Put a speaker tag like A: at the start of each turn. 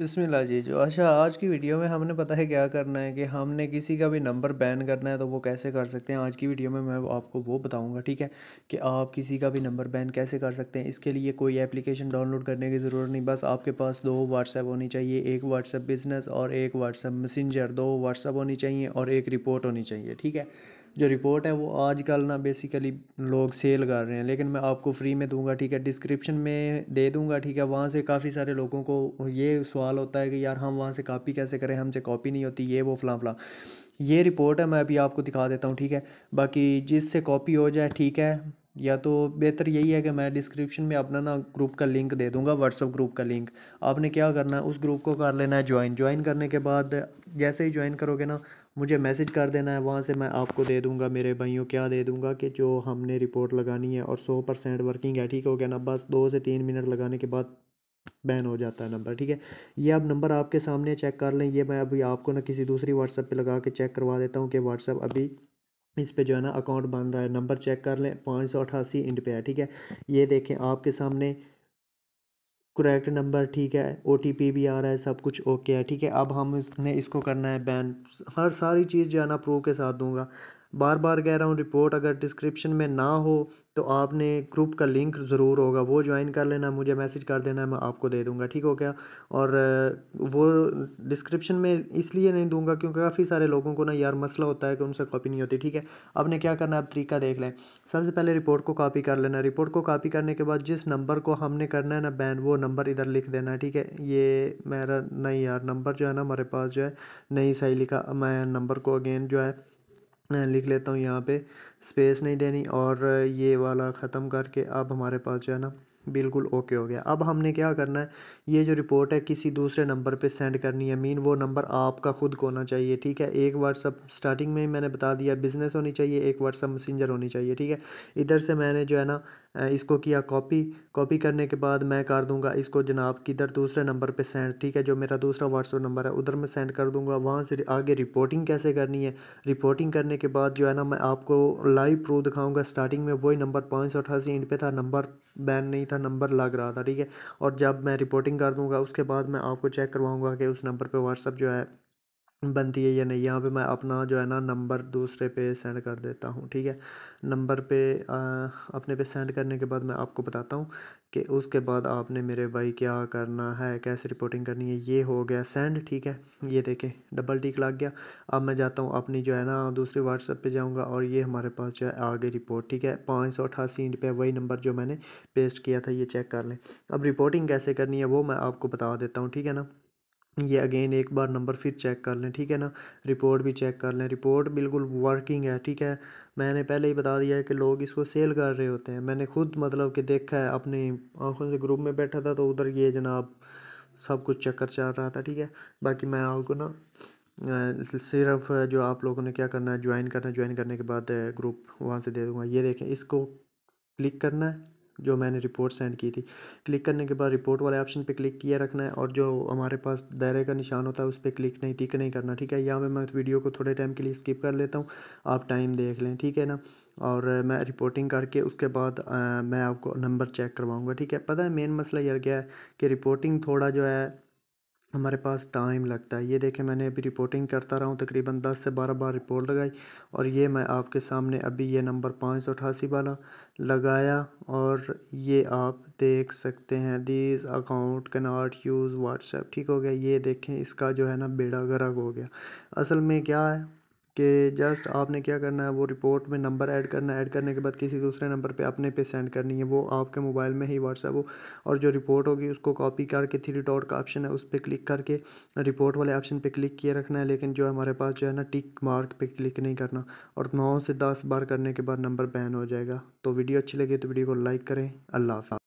A: बिस्मिल्लाह जी जो अच्छा आज की वीडियो में हमने पता है क्या करना है कि हमने किसी का भी नंबर बैन करना है तो वो कैसे कर सकते हैं आज की वीडियो में मैं आपको वो बताऊंगा ठीक है कि आप किसी का भी नंबर बैन कैसे कर सकते हैं इसके लिए कोई एप्लीकेशन डाउनलोड करने की ज़रूरत नहीं बस आपके पास दो व्हाट्सएप होनी चाहिए एक व्हाट्सएप बिज़नेस और एक व्हाट्सएप मैसेंजर दो व्हाट्सएप होनी चाहिए और एक रिपोर्ट होनी चाहिए ठीक है जो रिपोर्ट है वो आजकल ना बेसिकली लोग सेल कर रहे हैं लेकिन मैं आपको फ्री में दूंगा ठीक है डिस्क्रिप्शन में दे दूंगा ठीक है वहाँ से काफ़ी सारे लोगों को ये सवाल होता है कि यार हम वहाँ से कॉपी कैसे करें हमसे कॉपी नहीं होती ये वो फलां फलां ये रिपोर्ट है मैं अभी आपको दिखा देता हूँ ठीक है बाकी जिससे कॉपी हो जाए ठीक है या तो बेहतर यही है कि मैं डिस्क्रिप्शन में अपना ना ग्रुप का लिंक दे दूंगा व्हाट्सअप ग्रुप का लिंक आपने क्या करना है उस ग्रुप को कर लेना है ज्वाइन ज्वाइन करने के बाद जैसे ही ज्वाइन करोगे ना मुझे मैसेज कर देना है वहाँ से मैं आपको दे दूँगा मेरे भाइयों क्या दे दूँगा कि जो हमने रिपोर्ट लगानी है और सौ परसेंट वर्किंग है ठीक हो गया ना बस दो से तीन मिनट लगाने के बाद बैन हो जाता है नंबर ठीक है ये अब नंबर आपके सामने चेक कर लें ये मैं अभी आपको ना किसी दूसरी व्हाट्सएप पर लगा के चेक करवा देता हूँ कि व्हाट्सएप अभी इस पर जो है ना अकाउंट बन रहा है नंबर चेक कर लें पाँच सौ अठासी इंड पे है ठीक है ये देखें आपके सामने करेक्ट नंबर ठीक है ओ भी आ रहा है सब कुछ ओके है ठीक है अब हमने इसको करना है बैन हर सारी चीज़ जो है ना प्रूफ के साथ दूंगा बार बार कह रहा हूँ रिपोर्ट अगर डिस्क्रिप्शन में ना हो तो आपने ग्रुप का लिंक ज़रूर होगा वो ज्वाइन कर लेना मुझे मैसेज कर देना मैं आपको दे दूँगा ठीक हो गया और वो डिस्क्रिप्शन में इसलिए नहीं दूँगा क्योंकि काफ़ी सारे लोगों को ना यार मसला होता है कि उनसे कॉपी नहीं होती ठीक है आपने क्या करना है आप तरीका देख लें सबसे पहले रिपोर्ट को कापी कर लेना रिपोर्ट को कापी करने के बाद जिस नंबर को हमने करना है ना बैन वो नंबर इधर लिख देना है ठीक है ये मेरा नहीं यार नंबर जो है ना हमारे पास जो है नहीं सही लिखा मैं नंबर को अगेन जो है लिख लेता हूँ यहाँ पे स्पेस नहीं देनी और ये वाला ख़त्म करके अब हमारे पास जो है ना बिल्कुल ओके हो गया अब हमने क्या करना है ये जो रिपोर्ट है किसी दूसरे नंबर पे सेंड करनी है मीन वो नंबर आपका खुद को होना चाहिए ठीक है एक व्हाट्सअप स्टार्टिंग में ही मैंने बता दिया बिज़नेस होनी चाहिए एक व्हाट्सअप मैसेंजर होनी चाहिए ठीक है इधर से मैंने जो है ना इसको किया कॉपी कॉपी करने के बाद मैं कर दूंगा इसको जनाब किधर दूसरे नंबर पे सेंड ठीक है जो मेरा दूसरा व्हाट्सअप नंबर है उधर मैं सेंड कर दूंगा वहाँ से आगे रिपोर्टिंग कैसे करनी है रिपोर्टिंग करने के बाद जो है ना मैं आपको लाइव प्रूफ दिखाऊंगा स्टार्टिंग में वही नंबर पाँच सौ अठासी इंट पे था नंबर बैन नहीं था नंबर लग रहा था ठीक है और जब मैं रिपोर्टिंग कर दूँगा उसके बाद मैं आपको चेक करवाऊँगा कि उस नंबर पर व्हाट्सअप जो है बनती है या नहीं यहाँ पे मैं अपना जो है ना नंबर दूसरे पे सेंड कर देता हूँ ठीक है नंबर पे अपने पे सेंड करने के बाद मैं आपको बताता हूँ कि उसके बाद आपने मेरे भाई क्या करना है कैसे रिपोर्टिंग करनी है ये हो गया सेंड ठीक है ये देखें डबल टिक लग गया अब मैं जाता हूँ अपनी जो है ना दूसरी व्हाट्सएप पर जाऊँगा और ये हमारे पास जो है आगे रिपोर्ट ठीक है पाँच सौ अठासी इंट पे वही नंबर जो मैंने पेस्ट किया था ये चेक कर लें अब रिपोर्टिंग कैसे करनी है वो मैं आपको बता देता हूँ ठीक है ना ये अगेन एक बार नंबर फिर चेक कर लें ठीक है ना रिपोर्ट भी चेक कर लें रिपोर्ट बिल्कुल वर्किंग है ठीक है मैंने पहले ही बता दिया है कि लोग इसको सेल कर रहे होते हैं मैंने खुद मतलब कि देखा है अपनी आँखों से ग्रुप में बैठा था तो उधर ये जनाब सब कुछ चक्कर चल रहा था ठीक है बाकी मैं आपको ना सिर्फ जो आप लोगों ने क्या करना है ज्वाइन करना है ज्वाइन करने के बाद ग्रुप वहाँ से दे दूँगा ये देखें इसको क्लिक करना है जो मैंने रिपोर्ट सेंड की थी क्लिक करने के बाद रिपोर्ट वाले ऑप्शन पे क्लिक किया रखना है और जो हमारे पास दायरे का निशान होता है उस पर क्लिक नहीं टिक नहीं करना ठीक है या मैं मैं वीडियो को थोड़े टाइम के लिए स्किप कर लेता हूँ आप टाइम देख लें ठीक है ना और मैं रिपोर्टिंग करके उसके बाद आ, मैं आपको नंबर चेक करवाऊँगा ठीक है पता है मेन मसला यह क्या है कि रिपोर्टिंग थोड़ा जो है हमारे पास टाइम लगता है ये देखें मैंने अभी रिपोर्टिंग करता रहा हूँ तकरीबन दस से बारह बार रिपोर्ट लगाई और ये मैं आपके सामने अभी ये नंबर पाँच सौ अठासी वाला लगाया और ये आप देख सकते हैं this account cannot use WhatsApp ठीक हो गया ये देखें इसका जो है ना बेड़ा गर्क हो गया असल में क्या है कि जस्ट आपने क्या करना है वो रिपोर्ट में नंबर ऐड करना है ऐड करने के बाद किसी दूसरे नंबर पे अपने पे सेंड करनी है वो आपके मोबाइल में ही व्हाट्सएप हो और जो रिपोर्ट होगी उसको कॉपी करके थ्री डॉट का ऑप्शन है उस पर क्लिक करके रिपोर्ट वाले ऑप्शन पे क्लिक किए रखना है लेकिन जो हमारे पास जो है ना टिक मार्क पे क्लिक नहीं करना और नौ से दस बार करने के बाद नंबर बैन हो जाएगा तो वीडियो अच्छी लगी तो वीडियो को लाइक करें अल्लाह हाफ